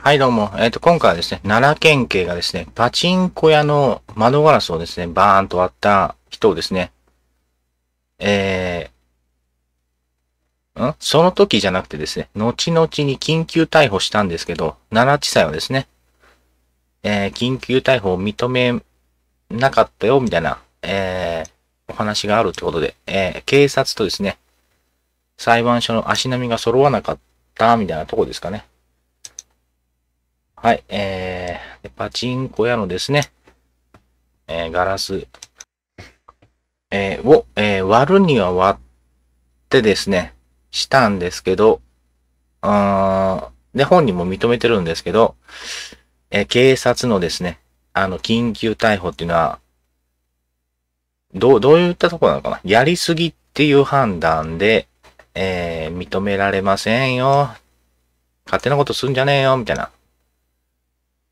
はい、どうも。えっ、ー、と、今回はですね、奈良県警がですね、パチンコ屋の窓ガラスをですね、バーンと割った人をですね、えー、んその時じゃなくてですね、後々に緊急逮捕したんですけど、奈良地裁はですね、えー、緊急逮捕を認めなかったよ、みたいな、えー、お話があるってことで、えー、警察とですね、裁判所の足並みが揃わなかった、みたいなとこですかね。はい、えー、パチンコ屋のですね、えー、ガラス、えー、を、えー、割るには割ってですね、したんですけど、あで、本人も認めてるんですけど、えー、警察のですね、あの、緊急逮捕っていうのは、どう、どういったとこなのかなやりすぎっていう判断で、えー、認められませんよ。勝手なことすんじゃねえよ、みたいな。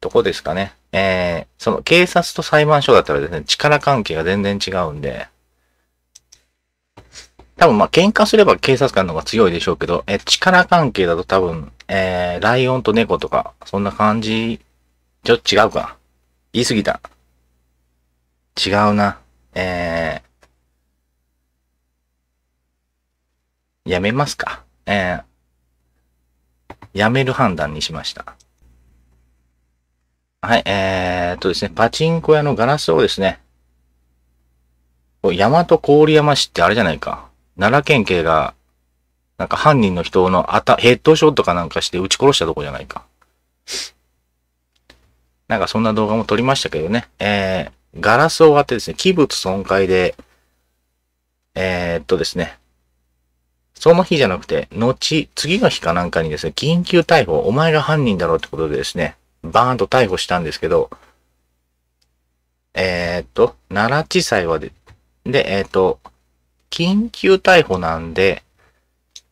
とこですかね。えー、その警察と裁判所だったらですね、力関係が全然違うんで、多分まあ喧嘩すれば警察官の方が強いでしょうけど、え力関係だと多分、えー、ライオンと猫とか、そんな感じ、ちょっと違うか。言い過ぎた。違うな。えー、やめますか。えー、やめる判断にしました。はい、えー、っとですね、パチンコ屋のガラスをですね、大和郡山市ってあれじゃないか。奈良県警が、なんか犯人の人のあた、ヘッドショットかなんかして撃ち殺したとこじゃないか。なんかそんな動画も撮りましたけどね。えー、ガラスを割ってですね、器物損壊で、えー、っとですね、その日じゃなくて、後、次の日かなんかにですね、緊急逮捕、お前が犯人だろうってことでですね、バーンと逮捕したんですけど、えー、っと、奈良地裁はで、で、えー、っと、緊急逮捕なんで、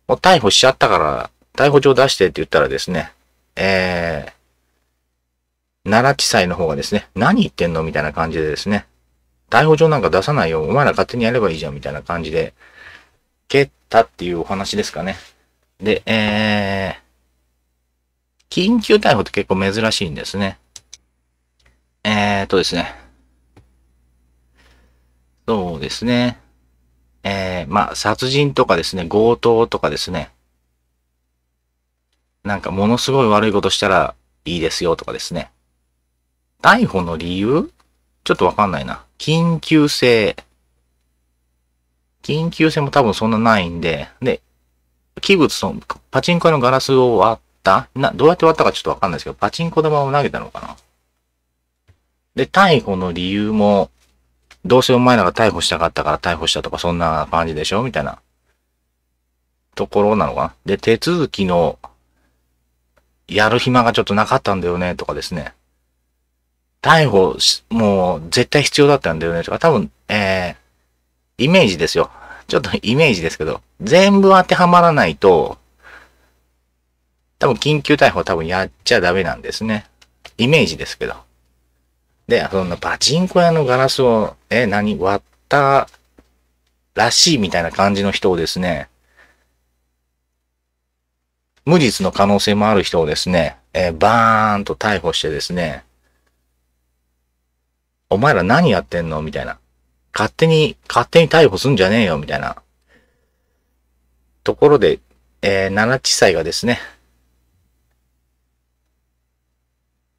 もう逮捕しちゃったから、逮捕状出してって言ったらですね、えー、奈良地裁の方がですね、何言ってんのみたいな感じでですね、逮捕状なんか出さないよ、お前ら勝手にやればいいじゃんみたいな感じで、蹴ったっていうお話ですかね。で、えー、緊急逮捕って結構珍しいんですね。えーとですね。そうですね。えー、まあ、殺人とかですね、強盗とかですね。なんか、ものすごい悪いことしたらいいですよとかですね。逮捕の理由ちょっとわかんないな。緊急性。緊急性も多分そんなないんで、で、器物の、パチンコ屋のガラスを割っったな、どうやって割ったかちょっとわかんないですけど、パチンコ玉を投げたのかな。で、逮捕の理由も、どうせお前らが逮捕したかったから逮捕したとか、そんな感じでしょみたいな、ところなのかな。で、手続きの、やる暇がちょっとなかったんだよね、とかですね。逮捕し、もう絶対必要だったんだよね、とか、多分、えー、イメージですよ。ちょっとイメージですけど、全部当てはまらないと、多分緊急逮捕多分やっちゃダメなんですね。イメージですけど。で、そのパチンコ屋のガラスを、え、何、割ったらしいみたいな感じの人をですね、無実の可能性もある人をですね、えー、バーンと逮捕してですね、お前ら何やってんのみたいな。勝手に、勝手に逮捕すんじゃねえよみたいな。ところで、えー、奈良地裁がですね、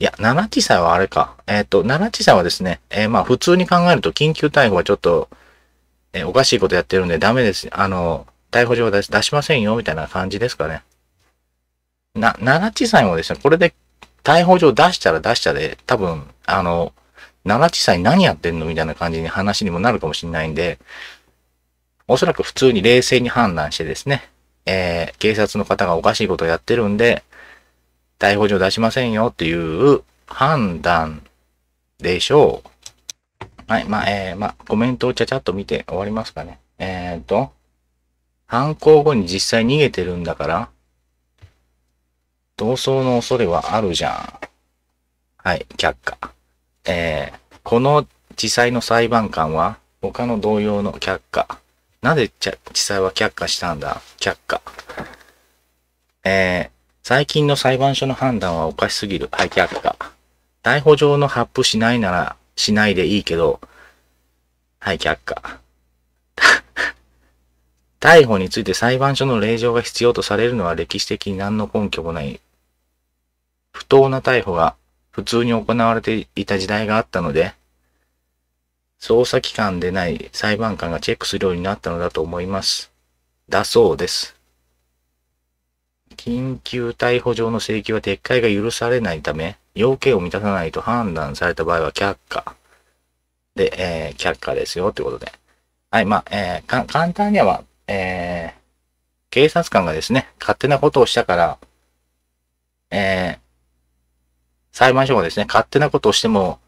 や、7地裁はあれか。えっ、ー、と、7地裁はですね、えー、まあ普通に考えると緊急逮捕はちょっと、えー、おかしいことやってるんでダメです。あの、逮捕状出し出しませんよ、みたいな感じですかね。な、7地裁もですね、これで逮捕状出したら出したで、多分、あの、7地裁何やってんのみたいな感じに話にもなるかもしれないんで、おそらく普通に冷静に判断してですね、えー、警察の方がおかしいことをやってるんで、逮捕状出しませんよっていう判断でしょう。はい、まあ、えー、まあ、コメントをちゃちゃっと見て終わりますかね。えっ、ー、と、犯行後に実際逃げてるんだから、逃走の恐れはあるじゃん。はい、却下。えー、この地裁の裁判官は、他の同様の却下。なぜ地裁は却下したんだ却下。えー、最近の裁判所の判断はおかしすぎる。はい、却下。逮捕状の発布しないなら、しないでいいけど、はい、却下。逮捕について裁判所の令状が必要とされるのは歴史的に何の根拠もない。不当な逮捕が普通に行われていた時代があったので、捜査機関でない裁判官がチェックするようになったのだと思います。だそうです。緊急逮捕状の請求は撤回が許されないため、要件を満たさないと判断された場合は却下。で、えー、却下ですよ、ということで。はい、まあ、えー、簡単には、えー、警察官がですね、勝手なことをしたから、えー、裁判所がですね、勝手なことをしても、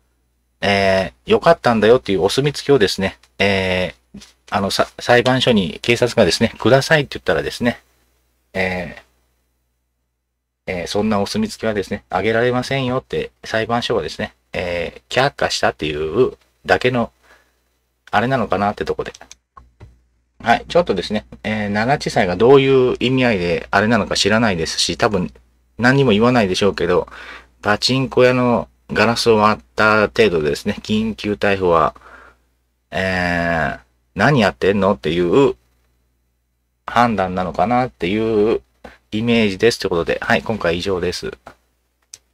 えー、良かったんだよっていうお墨付きをですね、えー、あの、裁判所に警察がですね、くださいって言ったらですね、えー、えー、そんなお墨付きはですね、あげられませんよって裁判所はですね、えー、却下したっていうだけの、あれなのかなってとこで。はい、ちょっとですね、えー、良地裁がどういう意味合いであれなのか知らないですし、多分何にも言わないでしょうけど、パチンコ屋のガラスを割った程度でですね、緊急逮捕は、えー、何やってんのっていう判断なのかなっていうイメージですということで、はい、今回以上です。